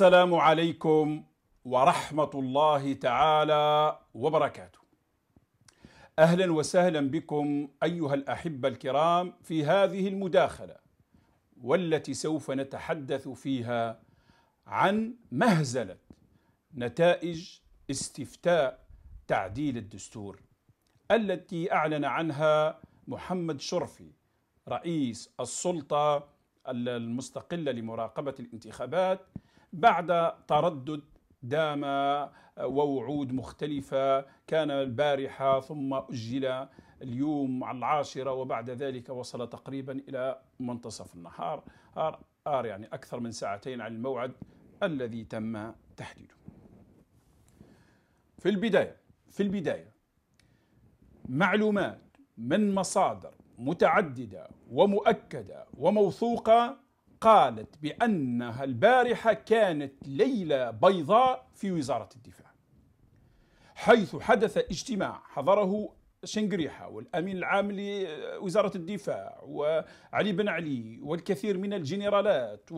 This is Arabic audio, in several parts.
السلام عليكم ورحمة الله تعالى وبركاته. أهلا وسهلا بكم أيها الأحبة الكرام في هذه المداخلة والتي سوف نتحدث فيها عن مهزلة نتائج استفتاء تعديل الدستور التي أعلن عنها محمد شرفي رئيس السلطة المستقلة لمراقبة الانتخابات بعد تردد دام آه، ووعود مختلفة كان البارحة ثم أجل اليوم على العاشرة وبعد ذلك وصل تقريبا إلى منتصف النهار آر يعني أكثر من ساعتين عن الموعد الذي تم تحديده في البداية في البداية معلومات من مصادر متعددة ومؤكدة وموثوقة قالت بأنها البارحة كانت ليلة بيضاء في وزارة الدفاع حيث حدث اجتماع حضره شنقريحة والأمين العام لوزارة الدفاع وعلي بن علي والكثير من الجنرالات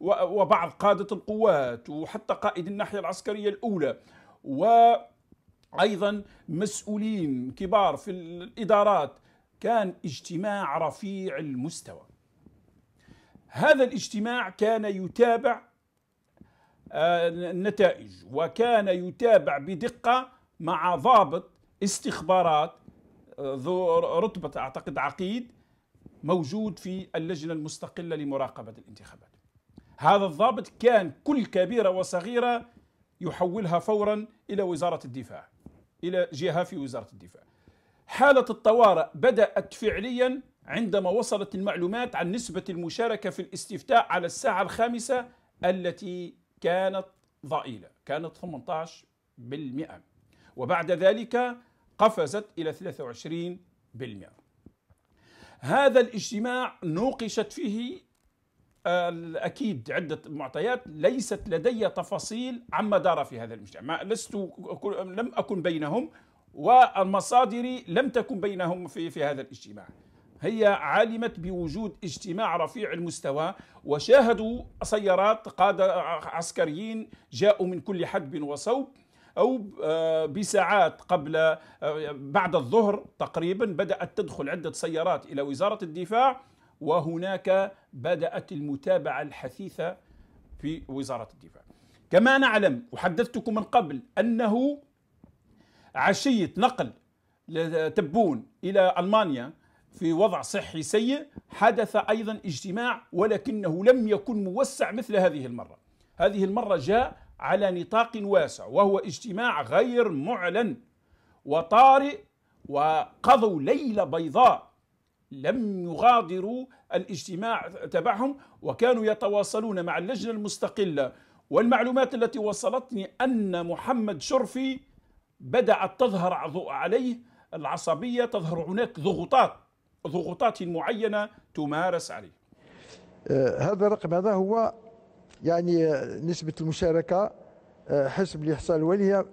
وبعض قادة القوات وحتى قائد الناحية العسكرية الأولى وأيضا مسؤولين كبار في الإدارات كان اجتماع رفيع المستوى هذا الاجتماع كان يتابع آه، النتائج وكان يتابع بدقة مع ضابط استخبارات آه، ذو رتبة أعتقد عقيد موجود في اللجنة المستقلة لمراقبة الانتخابات هذا الضابط كان كل كبيرة وصغيرة يحولها فورا إلى وزارة الدفاع إلى جهة في وزارة الدفاع حالة الطوارئ بدأت فعليا عندما وصلت المعلومات عن نسبة المشاركة في الاستفتاء على الساعة الخامسة التي كانت ضئيلة كانت 18% وبعد ذلك قفزت إلى 23% هذا الاجتماع نوقشت فيه آه، أكيد عدة معطيات ليست لدي تفاصيل عما دار في هذا الاجتماع لست لم أكن بينهم والمصادر لم تكن بينهم في, في هذا الاجتماع هي علمت بوجود اجتماع رفيع المستوى وشاهدوا سيارات قادة عسكريين جاءوا من كل حدب وصوب أو آه، بساعات قبل آه، بعد الظهر تقريبا بدأت تدخل عدة سيارات إلى وزارة الدفاع وهناك بدأت المتابعة الحثيثة في وزارة الدفاع كما نعلم وحدثتكم من قبل أنه عشية نقل تبون إلى ألمانيا في وضع صحي سيء حدث أيضا اجتماع ولكنه لم يكن موسع مثل هذه المرة هذه المرة جاء على نطاق واسع وهو اجتماع غير معلن وطارئ وقضوا ليلة بيضاء لم يغادروا الاجتماع تبعهم وكانوا يتواصلون مع اللجنة المستقلة والمعلومات التي وصلتني أن محمد شرفي بدأت تظهر عليه العصبية تظهر هناك ضغوطات ضغوطات معينه تمارس عليه آه، هذا الرقم هذا هو يعني آه، نسبه المشاركه آه، حسب الاحصاء الاولي هي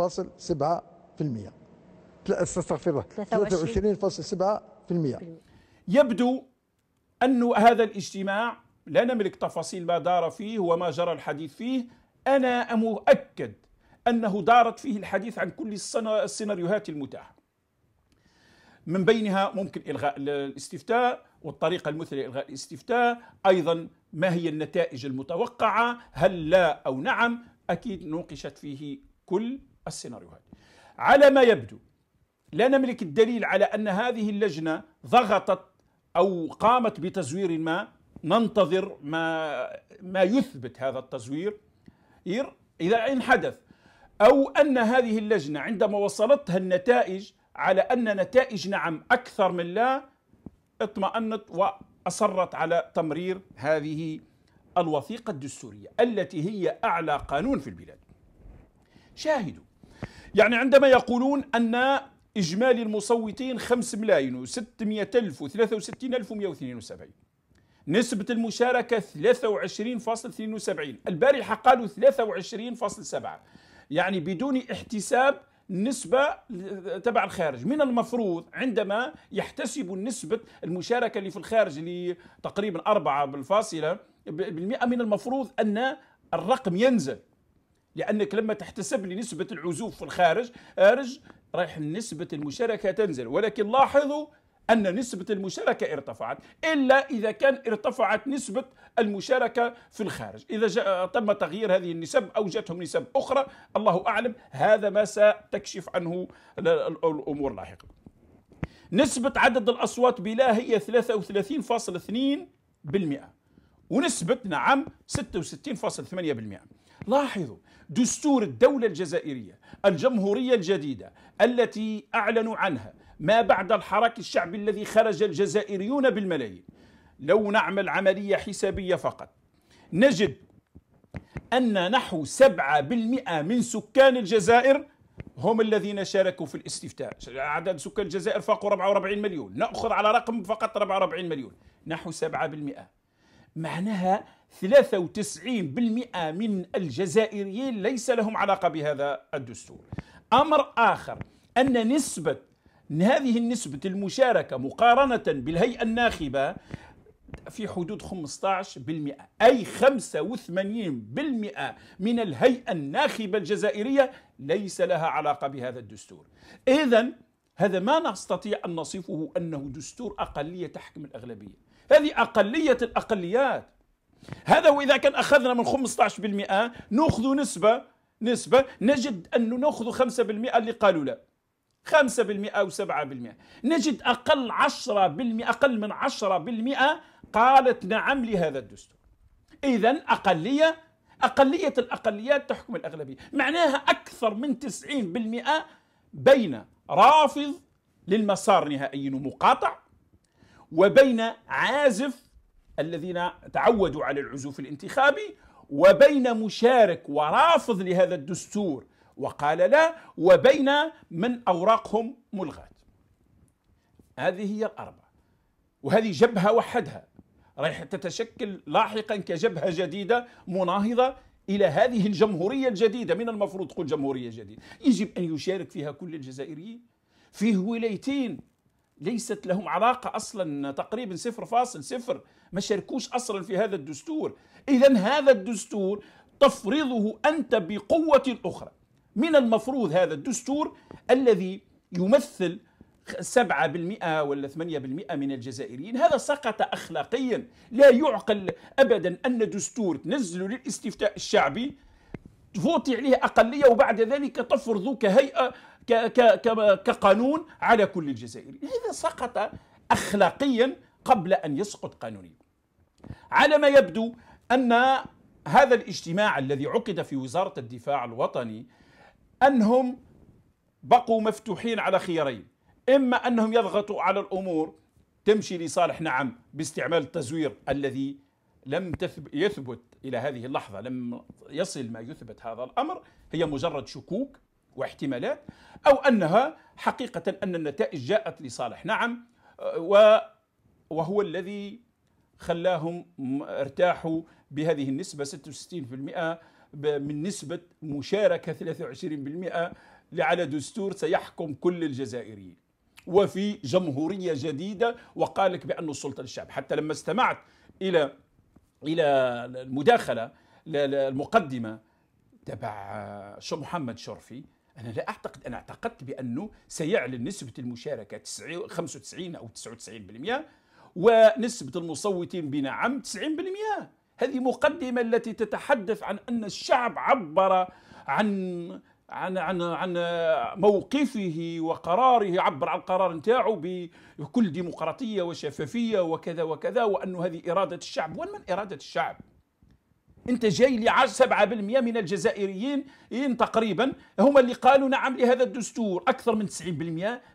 23.7% استغفر الله 23.7% يبدو أن هذا الاجتماع لا نملك تفاصيل ما دار فيه وما جرى الحديث فيه أنا مؤكد أنه دارت فيه الحديث عن كل السيناريوهات المتاحة من بينها ممكن إلغاء الاستفتاء والطريقة المثلى لإلغاء الاستفتاء أيضا ما هي النتائج المتوقعة هل لا أو نعم أكيد نوقشت فيه كل السيناريوهات على ما يبدو لا نملك الدليل على أن هذه اللجنة ضغطت أو قامت بتزوير ما ننتظر ما ما يثبت هذا التزوير إذا إن حدث أو أن هذه اللجنة عندما وصلتها النتائج على أن نتائج نعم أكثر من لا اطمأنت وأصرت على تمرير هذه الوثيقة الدستورية التي هي أعلى قانون في البلاد شاهدوا يعني عندما يقولون أن إجمالي المصوتين 5 ملايين و600 ألف و63 ألف و172 نسبة المشاركة 23.72 البارحة قالوا 23.7 يعني بدون احتساب نسبة تبع الخارج من المفروض عندما يحتسب نسبة المشاركة اللي في الخارج اللي تقريبا أربعة بالفاصلة بالمئة من المفروض أن الرقم ينزل لأنك لما تحتسب لي نسبة العزوف في الخارج خارج رايح نسبة المشاركة تنزل ولكن لاحظوا أن نسبة المشاركة ارتفعت إلا إذا كان ارتفعت نسبة المشاركة في الخارج إذا جاء تم تغيير هذه النسب أو جاتهم نسب أخرى الله أعلم هذا ما ستكشف عنه الأمور لاحقا نسبة عدد الأصوات بلا هي 33.2% ونسبة نعم 66.8% لاحظوا دستور الدولة الجزائرية الجمهورية الجديدة التي أعلنوا عنها ما بعد الحراك الشعبي الذي خرج الجزائريون بالملايين لو نعمل عملية حسابية فقط نجد أن نحو 7% من سكان الجزائر هم الذين شاركوا في الاستفتاء عدد سكان الجزائر فوق 44 مليون نأخذ على رقم فقط 44 مليون نحو 7% معناها 93% من الجزائريين ليس لهم علاقة بهذا الدستور أمر آخر أن نسبة هذه النسبة المشاركة مقارنة بالهيئة الناخبة في حدود 15% أي 85% من الهيئة الناخبة الجزائرية ليس لها علاقة بهذا الدستور إذا هذا ما نستطيع أن نصفه أنه دستور أقلية تحكم الأغلبية هذه أقلية الأقليات هذا وإذا كان أخذنا من 15% نأخذ نسبة نسبة نجد أنه نأخذ 5% اللي قالوا لا 5% أو 7% نجد أقل 10% أقل من 10% قالت نعم لهذا الدستور إذا أقلية أقلية الأقليات تحكم الأغلبية معناها أكثر من 90% بين رافض للمسار نهائي ومقاطع وبين عازف الذين تعودوا على العزوف الانتخابي وبين مشارك ورافض لهذا الدستور وقال لا وبين من أوراقهم ملغاة هذه هي الأربعة وهذه جبهة وحدها رايح تتشكل لاحقا كجبهة جديدة مناهضة إلى هذه الجمهورية الجديدة من المفروض تقول جمهورية جديدة يجب أن يشارك فيها كل الجزائريين فيه ولايتين ليست لهم علاقة أصلا تقريبا صفر فاصل صفر ما شاركوش أصلا في هذا الدستور إذا هذا الدستور تفرضه أنت بقوة أخرى من المفروض هذا الدستور الذي يمثل 7% ولا 8% من الجزائريين هذا سقط أخلاقيا لا يعقل أبدا أن دستور تنزله للاستفتاء الشعبي فوتي عليه أقلية وبعد ذلك تفرضه كهيئة كقانون على كل الجزائريين هذا سقط أخلاقيا قبل أن يسقط قانونيا على ما يبدو أن هذا الاجتماع الذي عقد في وزارة الدفاع الوطني أنهم بقوا مفتوحين على خيارين إما أنهم يضغطوا على الأمور تمشي لصالح نعم باستعمال التزوير الذي لم تثب يثبت إلى هذه اللحظة لم يصل ما يثبت هذا الأمر هي مجرد شكوك واحتمالات أو أنها حقيقة أن النتائج جاءت لصالح نعم وهو الذي خلاهم ارتاحوا بهذه النسبة 66% من نسبة مشاركة 23% على دستور سيحكم كل الجزائريين وفي جمهورية جديدة وقالك بأن السلطة للشعب حتى لما استمعت إلى إلى المداخلة المقدمة تبع شو محمد شرفي أنا لا أعتقد أنا اعتقدت بأنه سيعلن نسبة المشاركة 95 أو 99% ونسبة المصوتين بنعم 90% هذه مقدمة التي تتحدث عن أن الشعب عبر عن عن عن عن موقفه وقراره عبر عن القرار نتاعو بكل ديمقراطيه وشفافيه وكذا وكذا وانه هذه اراده الشعب، وين من اراده الشعب؟ انت جاي لي 7% من الجزائريين تقريبا هم اللي قالوا نعم لهذا الدستور، اكثر من 90%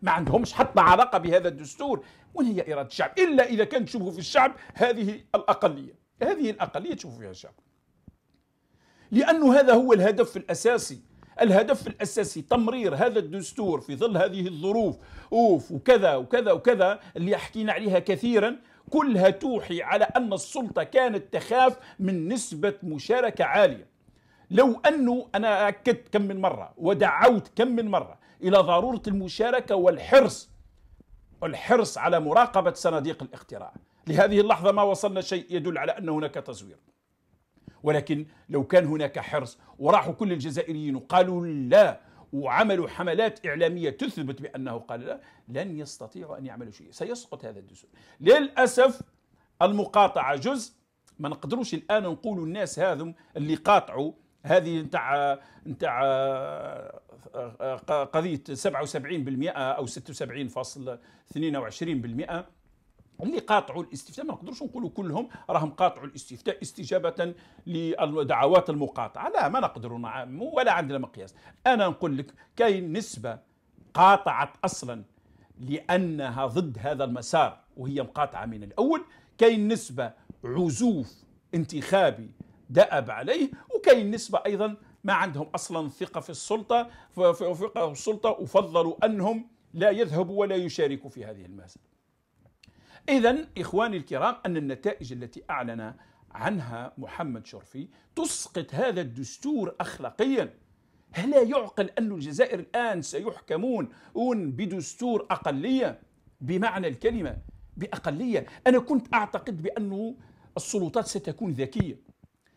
ما عندهمش حتى علاقه بهذا الدستور، وين هي اراده الشعب؟ الا اذا كان تشوفوا في الشعب هذه الاقليه. هذه الأقلية تشوف فيها الشعب لأنه هذا هو الهدف الأساسي الهدف الأساسي تمرير هذا الدستور في ظل هذه الظروف أوف وكذا وكذا وكذا اللي حكينا عليها كثيرا كلها توحي على أن السلطة كانت تخاف من نسبة مشاركة عالية لو أنه أنا أكدت كم من مرة ودعوت كم من مرة إلى ضرورة المشاركة والحرص الحرص على مراقبة صناديق الاقتراع لهذه اللحظة ما وصلنا شيء يدل على أن هناك تزوير ولكن لو كان هناك حرص وراحوا كل الجزائريين وقالوا لا وعملوا حملات إعلامية تثبت بأنه قال لا لن يستطيعوا أن يعملوا شيء سيسقط هذا الدستور للأسف المقاطعة جزء ما نقدروش الآن نقولوا الناس هذم اللي قاطعوا هذه نتاع نتاع آه، قضيه 77% او 76.22% اللي قاطعوا الاستفتاء ما نقدروش نقولوا كلهم راهم قاطعوا الاستفتاء استجابه للدعوات المقاطعه لا ما نقدروا ولا عندنا مقياس انا نقول لك كاين نسبه قاطعت اصلا لانها ضد هذا المسار وهي مقاطعه من الاول كاين نسبه عزوف انتخابي دأب عليه وكاين نسبه ايضا ما عندهم اصلا ثقه في السلطه ثقه في السلطه وفضلوا انهم لا يذهبوا ولا يشاركوا في هذه المساله إذا إخواني الكرام أن النتائج التي أعلن عنها محمد شرفي تسقط هذا الدستور أخلاقيا لا يعقل أن الجزائر الآن سيحكمون بدستور أقلية بمعنى الكلمة بأقلية أنا كنت أعتقد بأن السلطات ستكون ذكية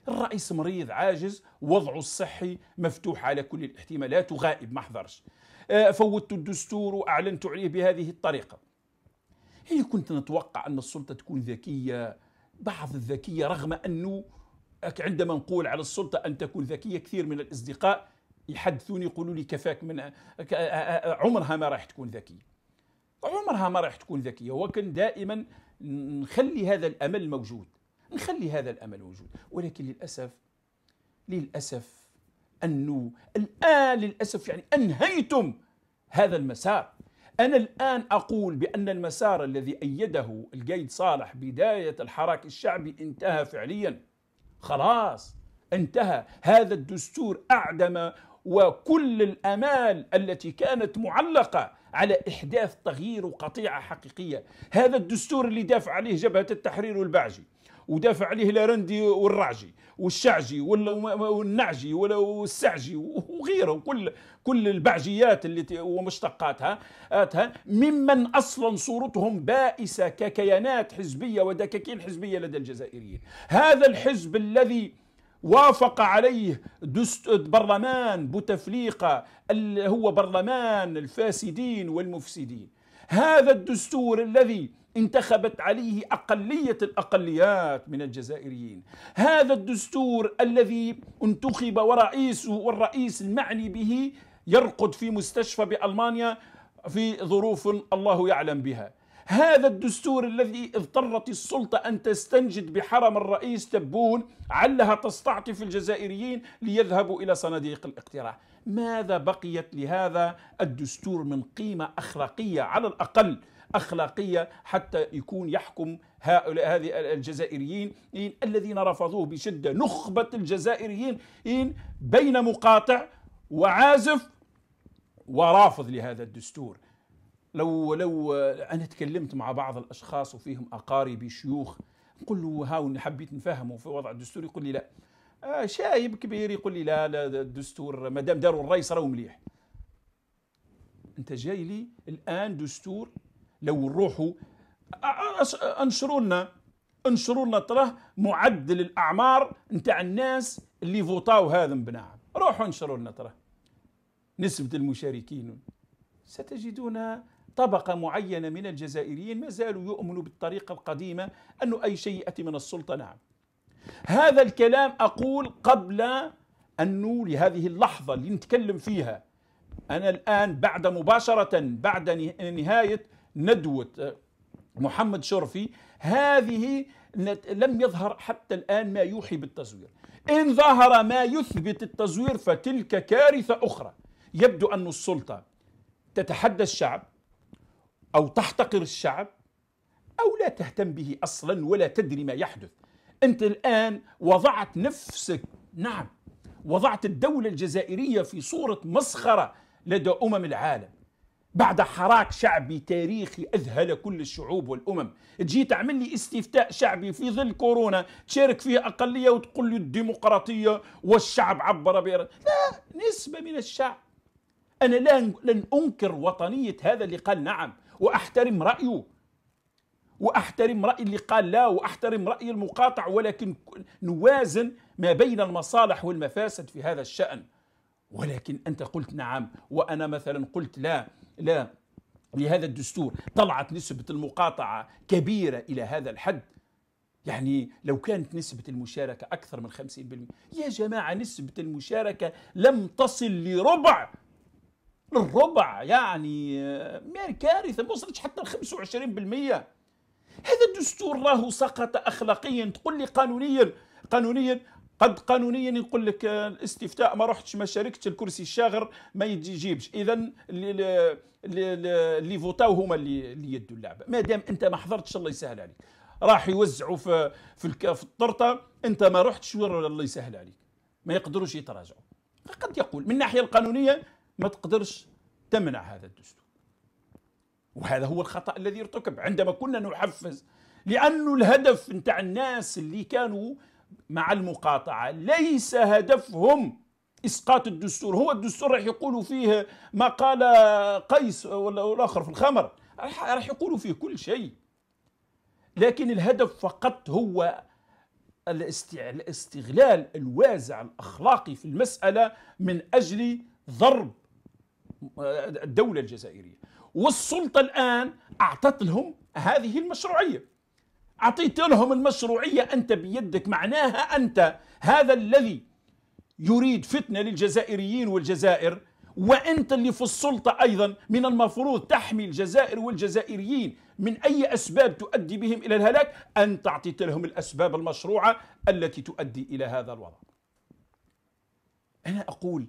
الرئيس مريض عاجز وضعه الصحي مفتوح على كل الاحتمالات وغائب ما حضرش آه، فوتت الدستور وأعلنت عليه بهذه الطريقة هي كنت نتوقع أن السلطة تكون ذكية بعض الذكية رغم أنه عندما نقول على السلطة أن تكون ذكية كثير من الأصدقاء يحدثوني يقولوا لي كفاك من عمرها ما راح تكون ذكية عمرها ما راح تكون ذكية وكان دائما نخلي هذا الأمل موجود نخلي هذا الأمل موجود ولكن للأسف للأسف أنه الآن للأسف يعني أنهيتم هذا المسار أنا الآن أقول بأن المسار الذي أيده القيد صالح بداية الحراك الشعبي انتهى فعليا خلاص انتهى هذا الدستور أعدم وكل الامال التي كانت معلقه على احداث تغيير وقطيعه حقيقيه، هذا الدستور اللي دافع عليه جبهه التحرير والبعجي ودافع عليه الارندي والرعجي والشعجي والنعجي والسعجي وغيره كل كل البعجيات اللي ومشتقاتها ممن اصلا صورتهم بائسه ككيانات حزبيه ودكاكين حزبيه لدى الجزائريين هذا الحزب الذي وافق عليه برلمان بوتفليقه اللي هو برلمان الفاسدين والمفسدين هذا الدستور الذي انتخبت عليه أقلية الأقليات من الجزائريين هذا الدستور الذي انتخب ورئيسه والرئيس المعني به يرقد في مستشفى بألمانيا في ظروف الله يعلم بها هذا الدستور الذي اضطرت السلطة أن تستنجد بحرم الرئيس تبون علها تستعطف الجزائريين ليذهبوا إلى صناديق الاقتراع ماذا بقيت لهذا الدستور من قيمة أخلاقية على الأقل أخلاقية حتى يكون يحكم هؤلاء هذه الجزائريين الذين رفضوه بشدة نخبة الجزائريين بين مقاطع وعازف ورافض لهذا الدستور لو لو انا تكلمت مع بعض الاشخاص وفيهم اقاربي شيوخ نقول له هاو حبيت نفهمه في وضع الدستور يقول لي لا آه شايب كبير يقول لي لا لا الدستور ما دام داروا الرئيس راهو مليح انت جاي لي الان دستور لو نروحوا انشروا لنا انشروا لنا تراه معدل الاعمار نتاع الناس اللي فوطاو هذا بنعم روحوا انشروا لنا تراه نسبه المشاركين ستجدون طبقة معينة من الجزائريين ما زالوا يؤمنوا بالطريقة القديمة أن أي شيء يأتي من السلطة نعم هذا الكلام أقول قبل أنه لهذه اللحظة اللي نتكلم فيها أنا الآن بعد مباشرة بعد نهاية ندوة آه، محمد شرفي هذه لم يظهر حتى الآن ما يوحي بالتزوير إن ظهر ما يثبت التزوير فتلك كارثة أخرى يبدو أن السلطة تتحدى الشعب أو تحتقر الشعب أو لا تهتم به أصلا ولا تدري ما يحدث أنت الآن وضعت نفسك نعم وضعت الدولة الجزائرية في صورة مسخرة لدى أمم العالم بعد حراك شعبي تاريخي اذهل كل الشعوب والامم تجي تعمل لي استفتاء شعبي في ظل كورونا تشارك فيه اقليه وتقول لي الديمقراطيه والشعب عبر بير لا نسبه من الشعب انا لا لن انكر وطنيه هذا اللي قال نعم واحترم رايه واحترم راي اللي قال لا واحترم راي المقاطع ولكن نوازن ما بين المصالح والمفاسد في هذا الشان ولكن انت قلت نعم وانا مثلا قلت لا لا لهذا الدستور طلعت نسبة المقاطعة كبيرة إلى هذا الحد يعني لو كانت نسبة المشاركة أكثر من 50% يا جماعة نسبة المشاركة لم تصل لربع الربع يعني،, آه، يعني كارثة ما وصلتش حتى ل 25% هذا الدستور راهو سقط أخلاقيا تقول لي قانونيا قانونيا قد قانونيا يقول لك الاستفتاء ما رحتش ما شاركتش الكرسي الشاغر ما يجيبش اذا اللي فوتاو هما اللي يدوا اللعبه ما دام انت ما حضرتش الله يسهل عليك راح يوزعوا في في, الطرطه انت ما رحتش الله يسهل عليك ما يقدروش يتراجعوا قد يقول من الناحيه القانونيه ما تقدرش تمنع هذا الدستور وهذا هو الخطا الذي ارتكب عندما كنا نحفز لانه الهدف نتاع الناس اللي كانوا مع المقاطعة ليس هدفهم اسقاط الدستور هو الدستور راح يقولوا فيه ما قال قيس والاخر في الخمر راح يقولوا فيه كل شيء لكن الهدف فقط هو الاستغلال الوازع الاخلاقي في المساله من اجل ضرب الدوله الجزائريه والسلطه الان اعطت لهم هذه المشروعيه أعطيت لهم المشروعية أنت بيدك معناها أنت هذا الذي يريد فتنة للجزائريين والجزائر وأنت اللي في السلطة أيضا من المفروض تحمي الجزائر والجزائريين من أي أسباب تؤدي بهم إلى الهلاك أنت أعطيت لهم الأسباب المشروعة التي تؤدي إلى هذا الوضع أنا أقول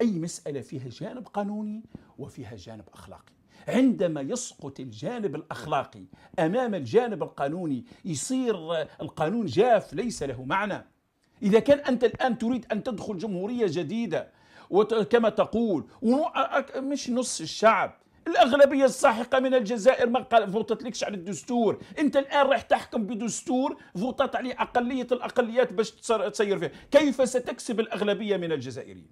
أي مسألة فيها جانب قانوني وفيها جانب أخلاقي عندما يسقط الجانب الأخلاقي أمام الجانب القانوني يصير القانون جاف ليس له معنى إذا كان أنت الآن تريد أن تدخل جمهورية جديدة وكما تقول مش نص الشعب الأغلبية الساحقة من الجزائر ما فوتت لكش على الدستور أنت الآن راح تحكم بدستور فوتت عليه أقلية الأقليات باش تسير فيه كيف ستكسب الأغلبية من الجزائريين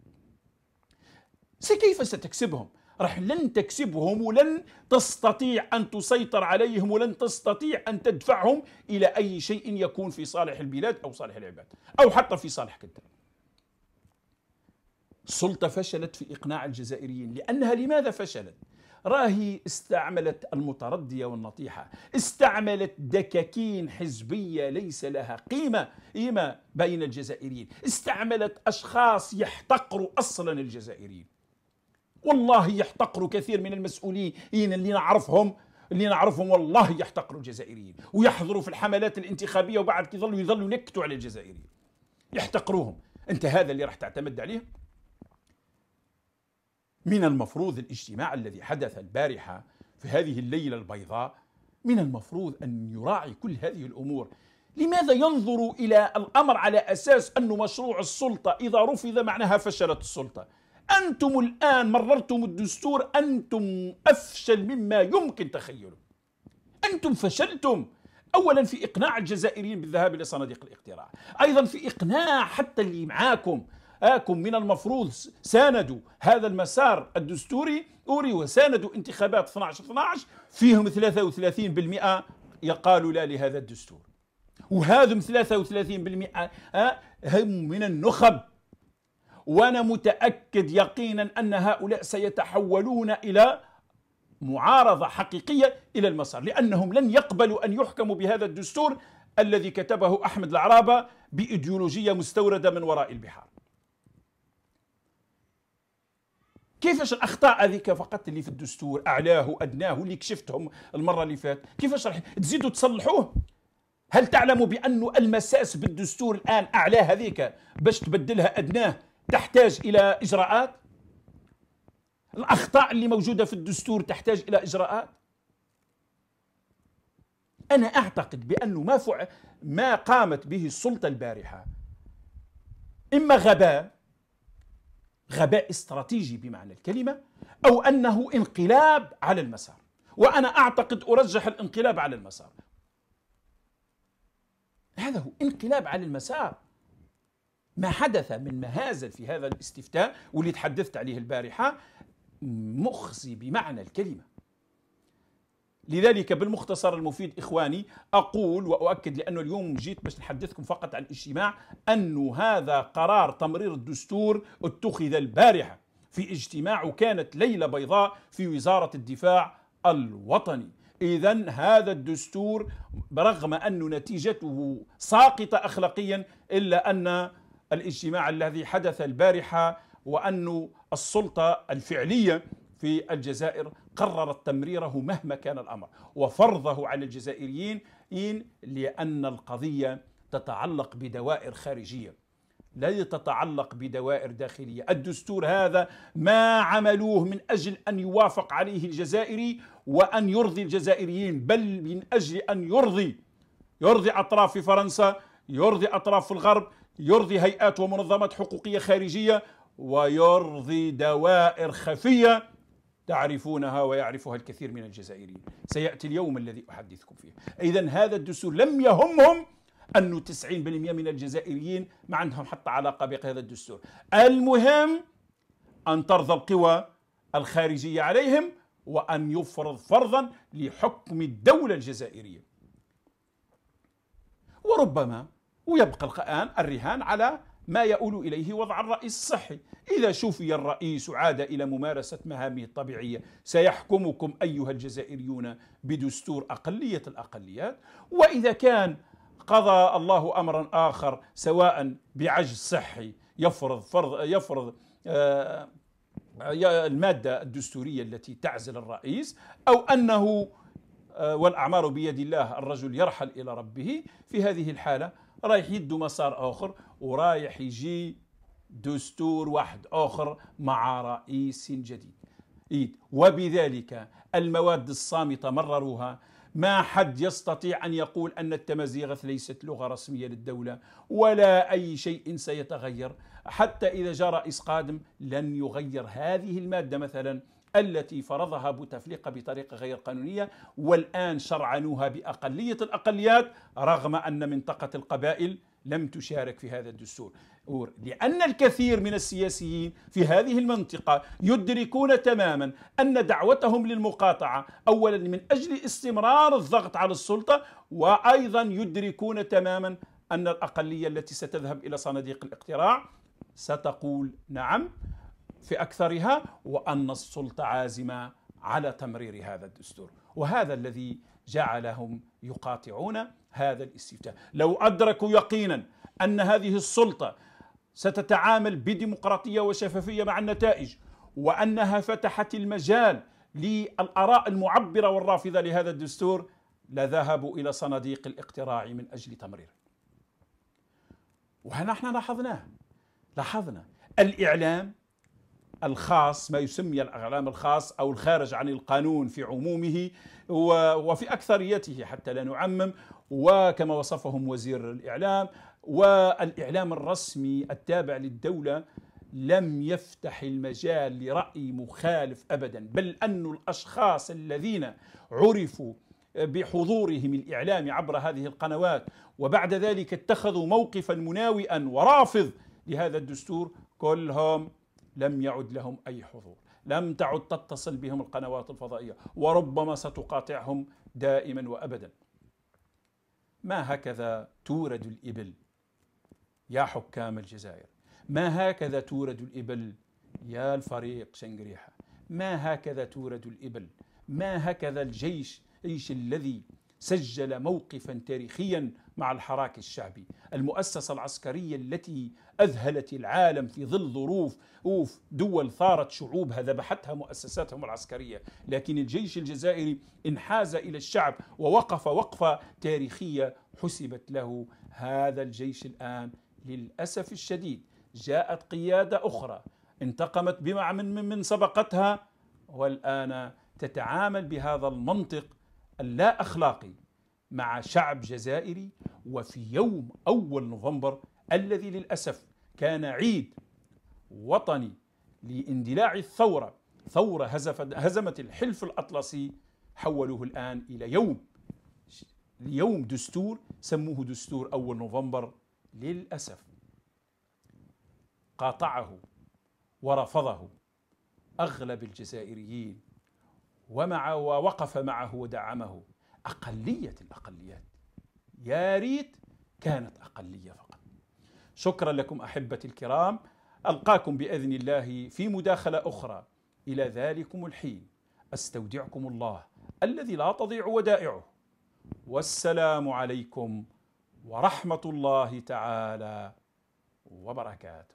كيف ستكسبهم رح لن تكسبهم ولن تستطيع أن تسيطر عليهم ولن تستطيع أن تدفعهم إلى أي شيء يكون في صالح البلاد أو صالح العباد أو حتى في صالحك أنت السلطة فشلت في إقناع الجزائريين لأنها لماذا فشلت؟ راهي استعملت المتردية والنطيحة استعملت دكاكين حزبية ليس لها قيمة قيمة بين الجزائريين استعملت أشخاص يحتقروا أصلا الجزائريين والله يحتقروا كثير من المسؤولين اللي نعرفهم اللي نعرفهم والله يحتقروا الجزائريين ويحضروا في الحملات الانتخابيه وبعد يظلوا يظلوا ينكتوا على الجزائريين يحتقروهم انت هذا اللي راح تعتمد عليه من المفروض الاجتماع الذي حدث البارحه في هذه الليله البيضاء من المفروض ان يراعي كل هذه الامور لماذا ينظر الى الامر على اساس انه مشروع السلطه اذا رفض معناها فشلت السلطه أنتم الآن مررتم الدستور أنتم أفشل مما يمكن تخيله أنتم فشلتم أولا في إقناع الجزائريين بالذهاب إلى صناديق الاقتراع أيضا في إقناع حتى اللي معاكم آكم من المفروض ساندوا هذا المسار الدستوري أوري وساندوا انتخابات 12-12 فيهم 33% يقالوا لا لهذا الدستور وهذم 33% آه، هم من النخب وأنا متأكد يقينا أن هؤلاء سيتحولون إلى معارضة حقيقية إلى المسار لأنهم لن يقبلوا أن يحكموا بهذا الدستور الذي كتبه أحمد العرابة بإيديولوجية مستوردة من وراء البحار كيفاش الاخطاء هذيك فقط اللي في الدستور اعلاه ادناه اللي كشفتهم المره اللي فات كيفاش راح تزيدوا تصلحوه هل تعلموا بانه المساس بالدستور الآن اعلاه هذيك باش تبدلها أدناه تحتاج الى اجراءات الاخطاء اللي موجوده في الدستور تحتاج الى اجراءات انا اعتقد بانه ما فع... ما قامت به السلطه البارحه اما غباء غباء استراتيجي بمعنى الكلمه او انه انقلاب على المسار وانا اعتقد ارجح الانقلاب على المسار هذا هو انقلاب على المسار ما حدث من مهازل في هذا الاستفتاء واللي تحدثت عليه البارحة مخزي بمعنى الكلمة لذلك بالمختصر المفيد إخواني أقول وأؤكد لأنه اليوم جيت باش نحدثكم فقط عن الاجتماع أن هذا قرار تمرير الدستور اتخذ البارحة في اجتماع كانت ليلة بيضاء في وزارة الدفاع الوطني إذا هذا الدستور برغم أن نتيجته ساقطة أخلاقيا إلا أن الاجتماع الذي حدث البارحة وأن السلطة الفعلية في الجزائر قررت تمريره مهما كان الأمر وفرضه على الجزائريين لأن القضية تتعلق بدوائر خارجية لا تتعلق بدوائر داخلية الدستور هذا ما عملوه من أجل أن يوافق عليه الجزائري وأن يرضي الجزائريين بل من أجل أن يرضي يرضي أطراف في فرنسا يرضي أطراف في الغرب يرضي هيئات ومنظمات حقوقية خارجية ويرضي دوائر خفية تعرفونها ويعرفها الكثير من الجزائريين سيأتي اليوم الذي أحدثكم فيه إذا هذا الدستور لم يهمهم أنه 90% من الجزائريين ما عندهم حتى علاقة بهذا الدستور المهم أن ترضى القوى الخارجية عليهم وأن يفرض فرضا لحكم الدولة الجزائرية وربما ويبقى الآن الرهان على ما يؤول إليه وضع الرئيس الصحي إذا شفي الرئيس وعاد إلى ممارسة مهامه الطبيعية سيحكمكم أيها الجزائريون بدستور أقلية الأقليات وإذا كان قضى الله أمرا آخر سواء بعجز صحي يفرض فرض يفرض آه المادة الدستورية التي تعزل الرئيس أو أنه آه، والأعمار بيد الله الرجل يرحل إلى ربه في هذه الحالة رايح يدو مسار اخر ورايح يجي دستور واحد اخر مع رئيس جديد وبذلك المواد الصامته مرروها ما حد يستطيع أن يقول أن التمازيغث ليست لغة رسمية للدولة ولا أي شيء سيتغير حتى إذا جاء رئيس قادم لن يغير هذه المادة مثلا التي فرضها بوتفليقة بطريقة غير قانونية والآن شرعنوها بأقلية الأقليات رغم أن منطقة القبائل لم تشارك في هذا الدستور لأن الكثير من السياسيين في هذه المنطقة يدركون تماما أن دعوتهم للمقاطعة أولا من أجل استمرار الضغط على السلطة وأيضا يدركون تماما أن الأقلية التي ستذهب إلى صناديق الاقتراع ستقول نعم في اكثرها وان السلطه عازمه على تمرير هذا الدستور وهذا الذي جعلهم يقاطعون هذا الاستفتاء لو ادركوا يقينا ان هذه السلطه ستتعامل بديمقراطيه وشفافيه مع النتائج وانها فتحت المجال للاراء المعبره والرافضه لهذا الدستور لذهبوا الى صناديق الاقتراع من اجل تمريره. وهنا احنا لاحظناه لاحظنا الاعلام الخاص ما يسمي الإعلام الخاص أو الخارج عن القانون في عمومه وفي أكثريته حتى لا نعمم وكما وصفهم وزير الإعلام والإعلام الرسمي التابع للدولة لم يفتح المجال لرأي مخالف أبدا بل أن الأشخاص الذين عرفوا بحضورهم الإعلامي عبر هذه القنوات وبعد ذلك اتخذوا موقفا مناوئا ورافض لهذا الدستور كلهم لم يعد لهم أي حضور لم تعد تتصل بهم القنوات الفضائية وربما ستقاطعهم دائما وأبدا ما هكذا تورد الإبل يا حكام الجزائر ما هكذا تورد الإبل يا الفريق شنقريحة ما هكذا تورد الإبل ما هكذا الجيش الجيش الذي سجل موقفا تاريخيا مع الحراك الشعبي المؤسسة العسكرية التي أذهلت العالم في ظل ظروف أوف دول ثارت شعوبها ذبحتها مؤسساتهم العسكرية لكن الجيش الجزائري انحاز إلى الشعب ووقف وقفة تاريخية حسبت له هذا الجيش الآن للأسف الشديد جاءت قيادة أخرى انتقمت بمع من, من سبقتها والآن تتعامل بهذا المنطق اللا أخلاقي مع شعب جزائري وفي يوم أول نوفمبر الذي للأسف كان عيد وطني لاندلاع الثورة ثورة هزمت الحلف الأطلسي حولوه الآن إلى يوم ليوم دستور سموه دستور أول نوفمبر للأسف قاطعه ورفضه أغلب الجزائريين ومع ووقف معه ودعمه أقلية الأقليات يا ريت كانت أقلية فقط شكرا لكم أحبتي الكرام ألقاكم بإذن الله في مداخلة أخرى إلى ذلكم الحين أستودعكم الله الذي لا تضيع ودائعه والسلام عليكم ورحمة الله تعالى وبركاته